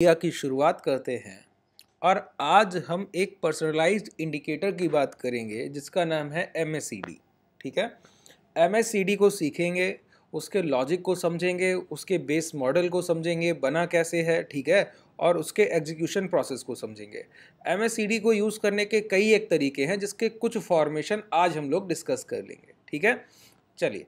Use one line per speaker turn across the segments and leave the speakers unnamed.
प्रक्रिया की शुरुआत करते हैं और आज हम एक पर्सनलाइज्ड इंडिकेटर की बात करेंगे जिसका नाम है एम ठीक है एम को सीखेंगे उसके लॉजिक को समझेंगे उसके बेस मॉडल को समझेंगे बना कैसे है ठीक है और उसके एग्जीक्यूशन प्रोसेस को समझेंगे एम को यूज़ करने के कई एक तरीके हैं जिसके कुछ फॉर्मेशन आज हम लोग डिस्कस कर लेंगे ठीक है चलिए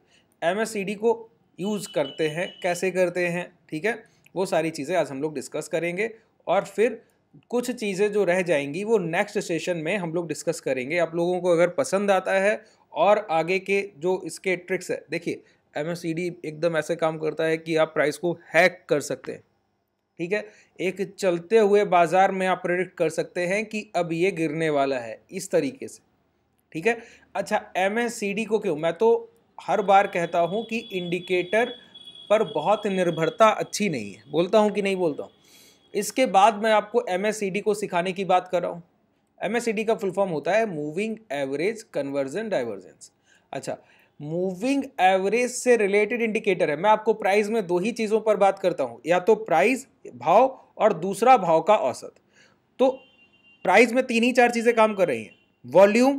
एम को यूज़ करते हैं कैसे करते हैं ठीक है वो सारी चीज़ें आज हम लोग डिस्कस करेंगे और फिर कुछ चीज़ें जो रह जाएंगी वो नेक्स्ट सेशन में हम लोग डिस्कस करेंगे आप लोगों को अगर पसंद आता है और आगे के जो इसके ट्रिक्स है देखिए एम एकदम ऐसे काम करता है कि आप प्राइस को हैक कर सकते हैं ठीक है एक चलते हुए बाज़ार में आप प्रेडिक्ट कर सकते हैं कि अब ये गिरने वाला है इस तरीके से ठीक है अच्छा एम को क्यों मैं तो हर बार कहता हूँ कि इंडिकेटर पर बहुत निर्भरता अच्छी नहीं है बोलता हूँ कि नहीं बोलता हूँ इसके बाद मैं आपको एम को सिखाने की बात कर रहा हूँ एम का फुल फॉर्म होता है मूविंग एवरेज कन्वर्जन डाइवर्जेंस अच्छा मूविंग एवरेज से रिलेटेड इंडिकेटर है मैं आपको प्राइस में दो ही चीज़ों पर बात करता हूँ या तो प्राइस भाव और दूसरा भाव का औसत तो प्राइस में तीन ही चार चीज़ें काम कर रही हैं वॉल्यूम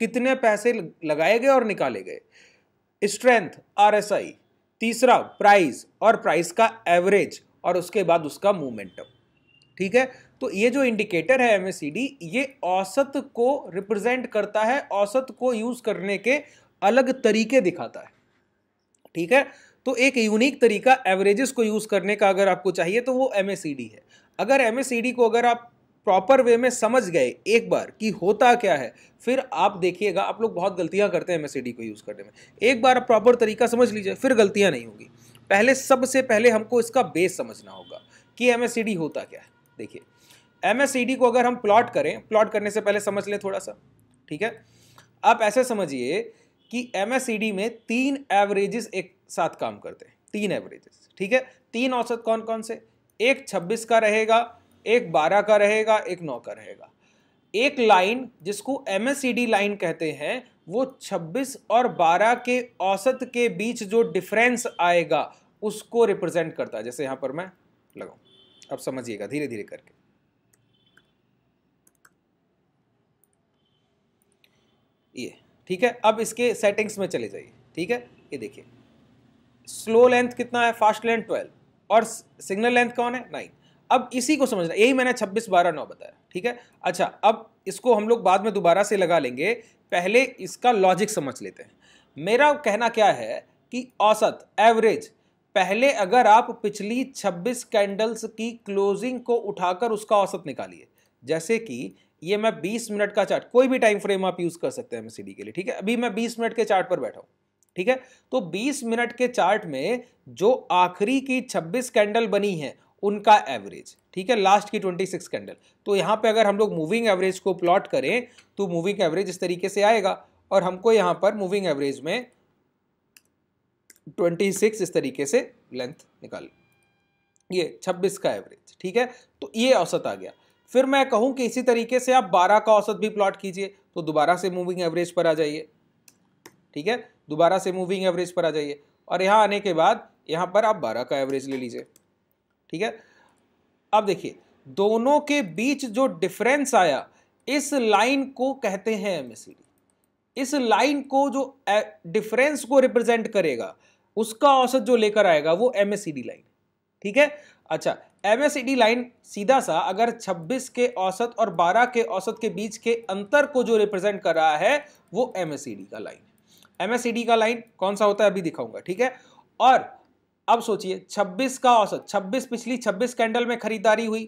कितने पैसे लगाए गए और निकाले गए स्ट्रेंथ आर एस आई तीसरा प्राइस और प्राइस का एवरेज और उसके बाद उसका मोमेंटम ठीक है तो ये जो इंडिकेटर है एमएससीडी ये औसत को रिप्रेजेंट करता है औसत को यूज करने के अलग तरीके दिखाता है ठीक है तो एक यूनिक तरीका एवरेजेस को यूज करने का अगर आपको चाहिए तो वो एमएससीडी है अगर एमएससीडी को अगर आप प्रॉपर वे में समझ गए एक बार कि होता क्या है फिर आप देखिएगा आप लोग बहुत गलतियां करते हैं एम को यूज़ करने में एक बार आप प्रॉपर तरीका समझ लीजिए फिर गलतियां नहीं होगी पहले सबसे पहले हमको इसका बेस समझना होगा कि एम होता क्या है देखिए एम को अगर हम प्लॉट करें प्लॉट करने से पहले समझ लें थोड़ा सा ठीक है आप ऐसे समझिए कि एम में तीन एवरेजेस एक साथ काम करते हैं तीन एवरेजेस ठीक है तीन औसत कौन कौन से एक छब्बीस का रहेगा एक बारह का रहेगा एक नौ का रहेगा एक लाइन जिसको एम लाइन कहते हैं वो 26 और 12 के औसत के बीच जो डिफरेंस आएगा उसको रिप्रेजेंट करता है जैसे यहां पर मैं लगाऊ अब समझिएगा धीरे धीरे करके ये ठीक है अब इसके सेटिंग्स में चले जाइए ठीक है ये देखिए स्लो लेंथ कितना है फास्ट लेंथ 12 और सिग्नल लेंथ कौन है नाइन अब इसी को समझना यही मैंने छब्बीस बारह नौ बताया ठीक है अच्छा अब इसको हम लोग बाद में दोबारा से लगा लेंगे पहले इसका लॉजिक समझ लेते हैं मेरा कहना क्या है कि औसत एवरेज पहले अगर आप पिछली 26 कैंडल्स की क्लोजिंग को उठाकर उसका औसत निकालिए जैसे कि ये मैं 20 मिनट का चार्ट कोई भी टाइम फ्रेम आप यूज़ कर सकते हैं एम के लिए ठीक है अभी मैं 20 मिनट के चार्ट पर बैठा हूँ ठीक है तो 20 मिनट के चार्ट में जो आखिरी की 26 कैंडल बनी है उनका एवरेज ठीक है लास्ट की ट्वेंटी सिक्स कैंडल तो यहाँ पे अगर हम लोग मूविंग एवरेज को प्लॉट करें तो मूविंग एवरेज इस तरीके से आएगा और हमको यहाँ पर मूविंग एवरेज में ट्वेंटी सिक्स इस तरीके से लेंथ निकाल ये छब्बीस का एवरेज ठीक है तो ये औसत आ गया फिर मैं कहूँ कि इसी तरीके से आप 12 का औसत भी प्लॉट कीजिए तो दोबारा से मूविंग एवरेज पर आ जाइए ठीक है दोबारा से मूविंग एवरेज पर आ जाइए और यहाँ आने के बाद यहाँ पर आप 12 का एवरेज ले लीजिए ठीक है अब देखिए दोनों के बीच जो डिफरेंस आया इस लाइन को कहते हैं एमएससीडी इस लाइन को जो डिफरेंस को रिप्रेजेंट करेगा उसका औसत जो लेकर आएगा वो एम लाइन ठीक है अच्छा एम लाइन सीधा सा अगर 26 के औसत और 12 के औसत के बीच के अंतर को जो रिप्रेजेंट कर रहा है वो एमएससीडी का लाइन एम का लाइन कौन सा होता है अभी दिखाऊंगा ठीक है और अब सोचिए 26 का औसत 26 पिछली 26 कैंडल में खरीदारी हुई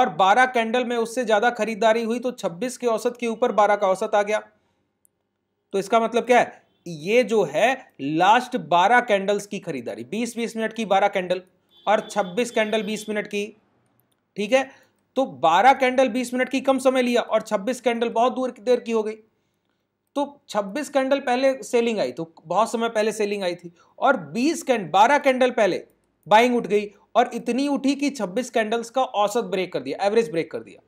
और 12 कैंडल में उससे ज़्यादा खरीदारी हुई तो 26 के औसत के ऊपर 12 का औसत आ गया तो इसका मतलब क्या है ये जो है लास्ट 12 कैंडल्स की खरीदारी 20-20 मिनट की 12 कैंडल और 26 कैंडल 20 मिनट की ठीक है तो 12 कैंडल 20 मिनट की कम समय लिया और 26 कैंडल बहुत दूर देर की हो गई तो 26 कैंडल पहले सेलिंग आई तो बहुत समय पहले सेलिंग आई थी और 20 कैंड 12 कैंडल पहले बाइंग उठ गई और इतनी उठी कि 26 कैंडल्स का औसत ब्रेक कर दिया एवरेज ब्रेक कर दिया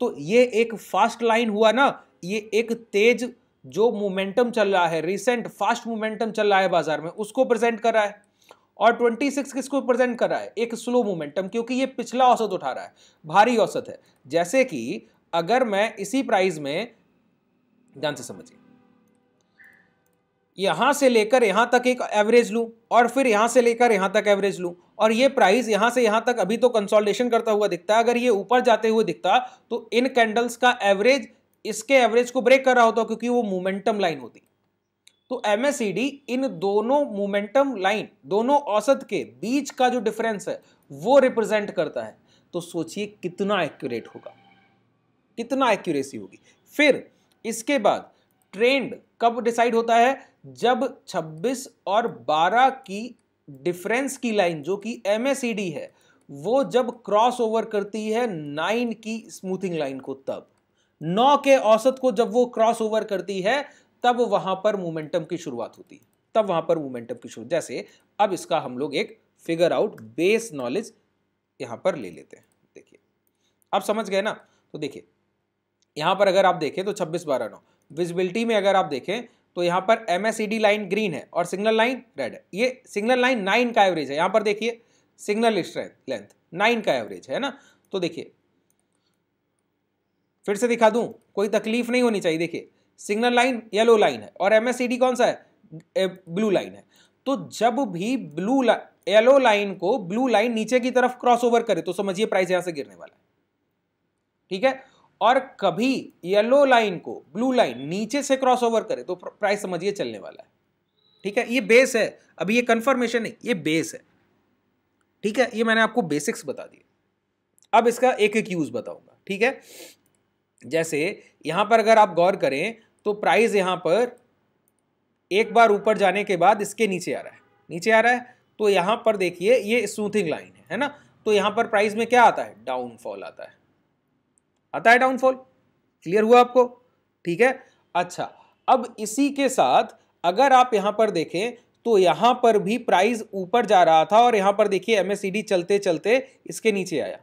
तो ये एक फास्ट लाइन हुआ ना ये एक तेज जो मोमेंटम चल रहा है रिसेंट फास्ट मोमेंटम चल रहा है बाजार में उसको प्रेजेंट कर रहा है और 26 किसको प्रेजेंट कर रहा है एक स्लो मोमेंटम क्योंकि ये पिछला औसत उठा रहा है भारी औसत है जैसे कि अगर मैं इसी प्राइस में ध्यान से समझिए यहां से लेकर यहां तक एक एवरेज लू और फिर यहां से लेकर यहां तक एवरेज लू और ये प्राइस यहां से यहां तक अभी तो कंसोलिडेशन करता हुआ दिखता है अगर ये ऊपर जाते हुए दिखता तो इन कैंडल्स का एवरेज इसके एवरेज को ब्रेक कर रहा होता क्योंकि वो मोमेंटम लाइन होती तो एम e इन दोनों मोमेंटम लाइन दोनों औसत के बीच का जो डिफरेंस है वो रिप्रेजेंट करता है तो सोचिए कितना एक्यूरेट होगा कितना एक्यूरेसी होगी फिर इसके बाद ट्रेंड कब डिसाइड होता है जब 26 और 12 की डिफरेंस की लाइन जो कि एम है वो जब क्रॉस ओवर करती है नाइन की स्मूथिंग लाइन को तब नौ के औसत को जब वो क्रॉस ओवर करती है तब वहां पर मोमेंटम की शुरुआत होती है तब वहां पर मोमेंटम की शुरुआत जैसे अब इसका हम लोग एक फिगर आउट बेस नॉलेज यहां पर ले लेते हैं देखिए अब समझ गए ना तो देखिए यहाँ पर अगर आप देखें तो छब्बीस बारह नौ विजिबिलिटी में अगर आप देखें तो यहाँ पर एम लाइन ग्रीन है और सिग्नल लाइन रेड है ये सिग्नल लाइन नाइन का एवरेज है यहाँ पर देखिए सिग्नल स्ट्रेंथ लेंथ नाइन का एवरेज है ना तो देखिए फिर से दिखा दूं कोई तकलीफ नहीं होनी चाहिए देखिए सिग्नल लाइन येलो लाइन है और एम e कौन सा है ब्लू लाइन है तो जब भी ब्लू ला, येलो लाइन को ब्लू लाइन नीचे की तरफ क्रॉस ओवर करे तो समझिए प्राइस यहां से गिरने वाला है ठीक है और कभी येलो लाइन को ब्लू लाइन नीचे से क्रॉस ओवर करे तो प्राइस समझिए चलने वाला है ठीक है ये बेस है अभी ये कंफर्मेशन है ये बेस है ठीक है ये मैंने आपको बेसिक्स बता दिए अब इसका एक एक यूज़ बताऊंगा ठीक है जैसे यहाँ पर अगर आप गौर करें तो प्राइस यहाँ पर एक बार ऊपर जाने के बाद इसके नीचे आ रहा है नीचे आ रहा है तो यहाँ पर देखिए ये स्मूथिंग लाइन है है ना तो यहाँ पर प्राइस में क्या आता है डाउनफॉल आता है आता है डाउनफॉल क्लियर हुआ आपको ठीक है अच्छा अब इसी के साथ अगर आप यहां पर देखें तो यहां पर भी प्राइस ऊपर जा रहा था और यहां पर देखिए एमएससीडी चलते चलते इसके नीचे आया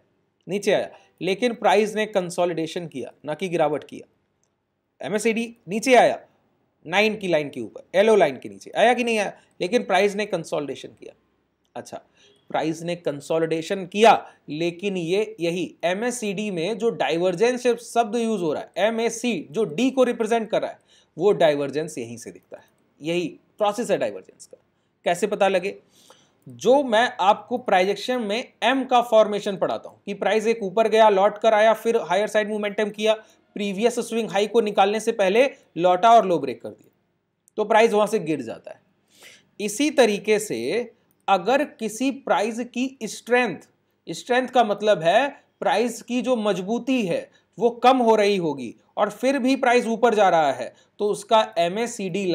नीचे आया लेकिन प्राइस ने कंसोलिडेशन किया ना कि गिरावट किया एमएससीडी नीचे आया नाइन की लाइन के ऊपर येलो लाइन के नीचे आया कि नहीं आया लेकिन प्राइस ने कंसोलिडेशन किया अच्छा प्राइस ने कंसोलिडेशन किया लेकिन ये यही एम में जो डाइवर्जेंस शब्द यूज हो रहा है एम जो डी को रिप्रेजेंट कर रहा है वो डाइवर्जेंस यहीं से दिखता है यही प्रोसेस है डाइवर्जेंस का कैसे पता लगे जो मैं आपको प्राइजेक्शन में एम का फॉर्मेशन पढ़ाता हूँ कि प्राइस एक ऊपर गया लौट कर आया फिर हायर साइड मोमेंटम किया प्रीवियस स्विंग हाई को निकालने से पहले लौटा और लो ब्रेक कर दिया तो प्राइस वहां से गिर जाता है इसी तरीके से अगर किसी प्राइज की स्ट्रेंथ स्ट्रेंथ का मतलब है प्राइस की जो मजबूती है वो कम हो रही होगी और फिर भी प्राइस ऊपर जा रहा है तो उसका एम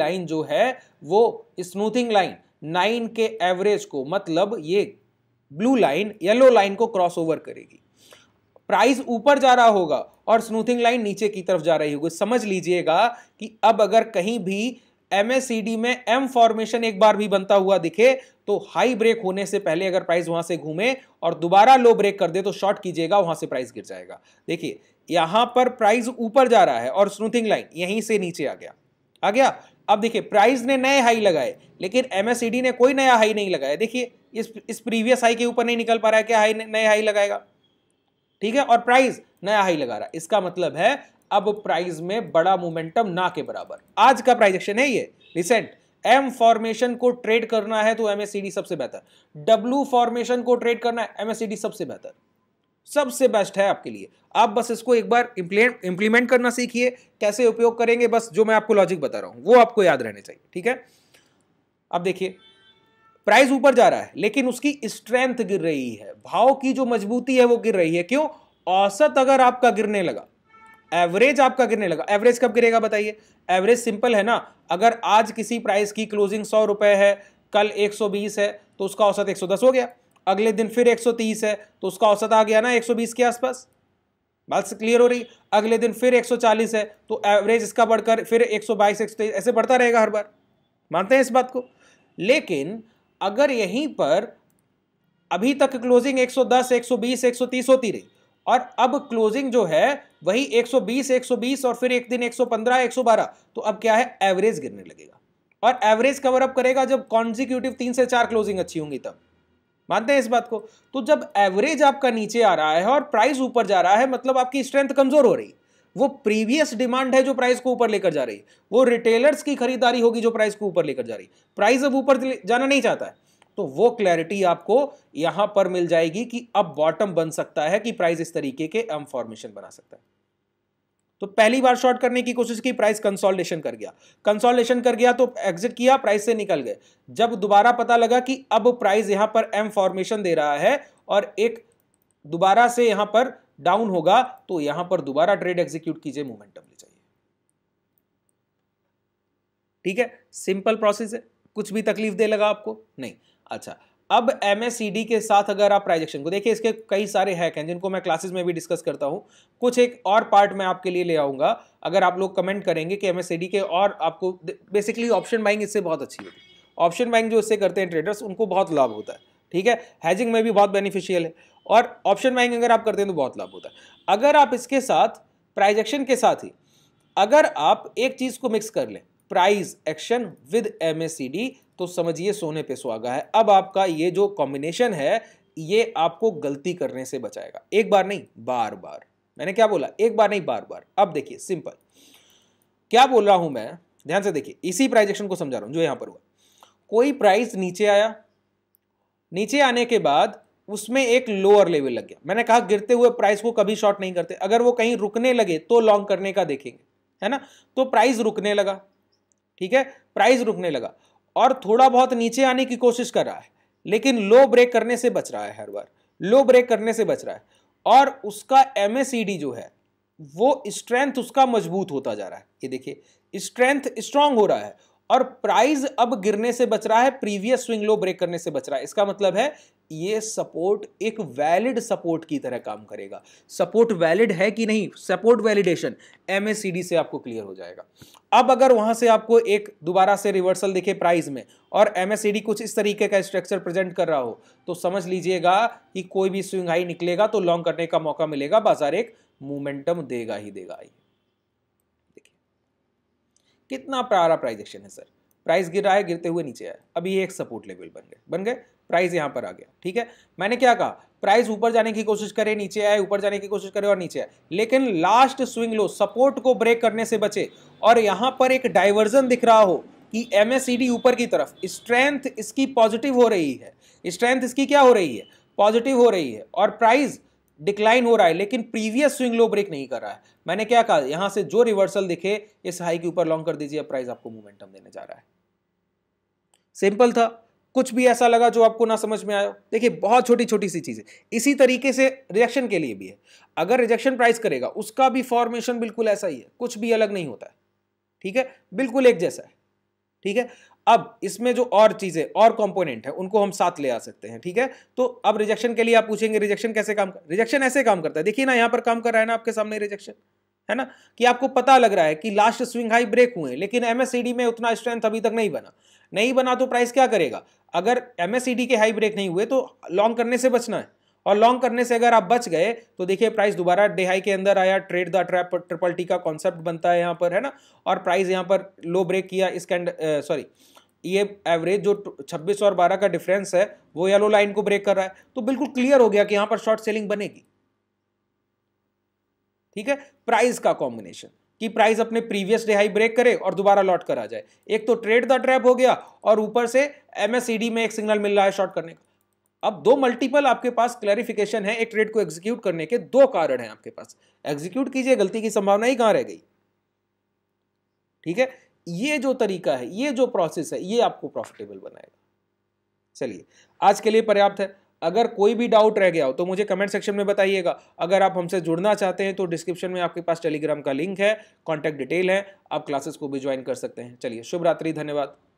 लाइन जो है वो स्मूथिंग लाइन नाइन के एवरेज को मतलब ये ब्लू लाइन येलो लाइन को क्रॉस ओवर करेगी प्राइस ऊपर जा रहा होगा और स्मूथिंग लाइन नीचे की तरफ जा रही होगी समझ लीजिएगा कि अब अगर कहीं भी एमएसीडी में एम फॉर्मेशन एक बार भी बनता हुआ दिखे तो हाई ब्रेक होने से पहले अगर प्राइस वहां से घूमे और दोबारा लो ब्रेक कर दे तो शॉर्ट कीजिएगा वहां से प्राइस गिर जाएगा देखिए यहां पर प्राइस ऊपर जा रहा है और स्मूथिंग लाइन यहीं से नीचे आ गया आ गया अब देखिए प्राइस ने नए हाई लगाए लेकिन एमएसईडी ने कोई नया हाई नहीं लगाया देखिए इस इस प्रीवियस हाई के ऊपर नहीं निकल पा रहा है क्या हाई नए हाई लगाएगा ठीक है और प्राइस नया हाई लगा रहा है इसका मतलब है अब प्राइस में बड़ा मोमेंटम ना के बराबर आज का प्राइस एक्शन है ये रिसेंट एम फॉर्मेशन को ट्रेड करना है तो एमएससीडी सबसे बेहतर डब्ल्यू फॉर्मेशन को ट्रेड करना है एमएससीडी सबसे बेहतर सबसे बेस्ट है आपके लिए आप बस इसको एक बार इंप्लीमेंट करना सीखिए कैसे उपयोग करेंगे बस जो मैं आपको लॉजिक बता रहा हूं वो आपको याद रहने चाहिए ठीक है अब देखिए प्राइस ऊपर जा रहा है लेकिन उसकी स्ट्रेंथ गिर रही है भाव की जो मजबूती है वो गिर रही है क्यों औसत अगर आपका गिरने लगा एवरेज आपका गिरने लगा एवरेज कब गिरेगा बताइए एवरेज सिंपल है ना अगर आज किसी प्राइस की क्लोजिंग सौ रुपये है कल 120 है तो उसका औसत 110 हो गया अगले दिन फिर 130 है तो उसका औसत आ गया ना 120 के आसपास बात से क्लियर हो रही अगले दिन फिर 140 है तो एवरेज इसका बढ़कर फिर 122 123 ऐसे बढ़ता रहेगा हर बार मानते हैं इस बात को लेकिन अगर यहीं पर अभी तक क्लोजिंग 110 120 130 होती रही और अब क्लोजिंग जो है वही 120 120 और फिर एक दिन 115 112 तो अब क्या है एवरेज गिरने लगेगा और एवरेज कवर अप करेगा जब कॉन्जिक्यूटिव तीन से चार क्लोजिंग अच्छी होंगी तब मानते हैं इस बात को तो जब एवरेज आपका नीचे आ रहा है और प्राइस ऊपर जा रहा है मतलब आपकी स्ट्रेंथ कमजोर हो रही वो प्रीवियस डिमांड है जो प्राइस को ऊपर लेकर जा रही है वो रिटेलर्स की खरीदारी होगी जो प्राइस को ऊपर लेकर जा रही है प्राइस अब ऊपर जाना नहीं चाहता है तो वो क्लैरिटी आपको यहां पर मिल जाएगी कि अब बॉटम बन सकता है कि प्राइस इस तरीके के एम फॉर्मेशन बना सकता है तो पहली बार शॉर्ट करने की कोशिश की प्राइस कंसोलिडेशन कर गया कंसोलिडेशन कर गया तो एग्जिट किया प्राइस से निकल गए जब दोबारा पता लगा कि अब प्राइस यहां पर एम फॉर्मेशन दे रहा है और एक दोबारा से यहां पर डाउन होगा तो यहां पर दोबारा ट्रेड एग्जीक्यूट कीजिए मोमेंटम ले जाइए ठीक है सिंपल प्रोसेस है कुछ भी तकलीफ दे लगा आपको नहीं अच्छा अब एम के साथ अगर आप प्राइजेक्शन को देखिए इसके कई सारे हैक हैं जिनको मैं क्लासेस में भी डिस्कस करता हूँ कुछ एक और पार्ट मैं आपके लिए ले आऊँगा अगर आप लोग कमेंट करेंगे कि एम के और आपको बेसिकली ऑप्शन बाइंग इससे बहुत अच्छी होती है ऑप्शन बाइंग जो इससे करते हैं ट्रेडर्स उनको बहुत लाभ होता है ठीक है हैजिंग में भी बहुत बेनिफिशियल है और ऑप्शन बाइंग अगर आप करते हैं तो बहुत लाभ होता है अगर आप इसके साथ प्राइजेक्शन के साथ ही अगर आप एक चीज़ को मिक्स कर लें प्राइज एक्शन विद एम तो समझिए सोने पे सुहागा है अब आपका ये जो कॉम्बिनेशन है ये आपको गलती करने से बचाएगा एक बार नहीं बार बार मैंने क्या बोला एक बार नहीं बार बार अब देखिए सिंपल क्या बोल रहा हूं मैं ध्यान से देखिए इसी प्राइज एक्शन को समझा रहा हूं जो यहां पर हुआ कोई प्राइस नीचे आया नीचे आने के बाद उसमें एक लोअर लेवल लग गया मैंने कहा गिरते हुए प्राइस को कभी शॉर्ट नहीं करते अगर वो कहीं रुकने लगे तो लॉन्ग करने का देखेंगे है ना तो प्राइस रुकने लगा ठीक है प्राइस रुकने लगा और थोड़ा बहुत नीचे आने की कोशिश कर रहा है लेकिन लो ब्रेक करने से बच रहा है हर बार लो ब्रेक करने से बच रहा है और उसका एम जो है वो स्ट्रेंथ उसका मजबूत होता जा रहा है ये देखिए स्ट्रेंथ स्ट्रांग हो रहा है और प्राइस अब गिरने से बच रहा है प्रीवियस स्विंग लो ब्रेक करने से बच रहा है इसका मतलब है ये सपोर्ट एक वैलिड सपोर्ट की तरह काम करेगा सपोर्ट वैलिड है कि नहीं सपोर्ट वैलिडेशन एम से आपको क्लियर हो जाएगा अब अगर वहां से आपको एक दोबारा से रिवर्सल देखे प्राइस में और एम कुछ इस तरीके का स्ट्रक्चर प्रेजेंट कर रहा हो तो समझ लीजिएगा कि कोई भी स्विंग हाई निकलेगा तो लॉन्ग करने का मौका मिलेगा बाजार एक मोमेंटम देगा ही देगा ही देखिए कितना प्यारा प्राइजेक्शन है सर प्राइस गिर रहा है गिरते हुए नीचे आया अभी एक सपोर्ट लेवल बन गए बन गए प्राइस यहां पर आ गया ठीक है मैंने क्या कहा प्राइस ऊपर जाने की कोशिश करे नीचे आए ऊपर जाने की कोशिश करे और नीचे आए लेकिन लास्ट स्विंग लो सपोर्ट को ब्रेक करने से बचे और यहाँ पर एक डाइवर्जन दिख रहा हो कि एम ऊपर की तरफ स्ट्रेंथ इसकी पॉजिटिव हो रही है स्ट्रेंथ इसकी क्या हो रही है पॉजिटिव हो रही है और प्राइस डिक्लाइन हो रहा है लेकिन प्रीवियस स्विंग लो ब्रेक नहीं कर रहा है मैंने क्या कहा यहाँ से जो रिवर्सल दिखे इस हाई के ऊपर लॉन्ग कर दीजिए प्राइस आपको मोमेंटम देने जा रहा है सिंपल था कुछ भी ऐसा लगा जो आपको ना समझ में आया देखिए बहुत छोटी छोटी सी चीज़ें इसी तरीके से रिजेक्शन के लिए भी है अगर रिजेक्शन प्राइस करेगा उसका भी फॉर्मेशन बिल्कुल ऐसा ही है कुछ भी अलग नहीं होता है ठीक है बिल्कुल एक जैसा है ठीक है अब इसमें जो और चीज़ें और कॉम्पोनेंट है उनको हम साथ ले आ सकते हैं ठीक है तो अब रिजेक्शन के लिए आप पूछेंगे रिजेक्शन कैसे काम कर रिजेक्शन ऐसे काम करता है देखिए ना यहाँ पर काम कर रहा है ना आपके सामने रिजेक्शन है ना कि आपको पता लग रहा है कि लास्ट स्विंग हाई ब्रेक हुए लेकिन एमएससीडी में उतना स्ट्रेंथ अभी तक नहीं बना नहीं बना तो प्राइस क्या करेगा अगर एम के हाई ब्रेक नहीं हुए तो लॉन्ग करने से बचना है और लॉन्ग करने से अगर आप बच गए तो देखिए प्राइस दोबारा डे हाई के अंदर आया trade the trap triple T का कॉन्सेप्ट बनता है यहाँ पर है ना और प्राइस यहाँ पर लो ब्रेक किया इस कैंड सॉरी ये एवरेज जो 26 और 12 का डिफरेंस है वो येलो लाइन को ब्रेक कर रहा है तो बिल्कुल क्लियर हो गया कि यहाँ पर शॉर्ट सेलिंग बनेगी ठीक है प्राइस का कॉम्बिनेशन कि प्राइस अपने प्रीवियस डे हाई ब्रेक करे और दोबारा लौट कर आ जाए एक तो ट्रेड द ट्रैप हो गया और ऊपर से एमएससीडी में एक सिग्नल मिल रहा है शॉर्ट करने का अब दो मल्टीपल आपके पास क्लैरिफिकेशन है एक ट्रेड को एग्जीक्यूट करने के दो कारण हैं आपके पास एग्जीक्यूट कीजिए गलती की संभावना ही कहां रह गई ठीक है ये जो तरीका है ये जो प्रोसेस है ये आपको प्रॉफिटेबल बनाएगा चलिए आज के लिए पर्याप्त है अगर कोई भी डाउट रह गया हो तो मुझे कमेंट सेक्शन में बताइएगा अगर आप हमसे जुड़ना चाहते हैं तो डिस्क्रिप्शन में आपके पास टेलीग्राम का लिंक है कॉन्टैक्ट डिटेल है आप क्लासेस को भी ज्वाइन कर सकते हैं चलिए शुभ रात्रि धन्यवाद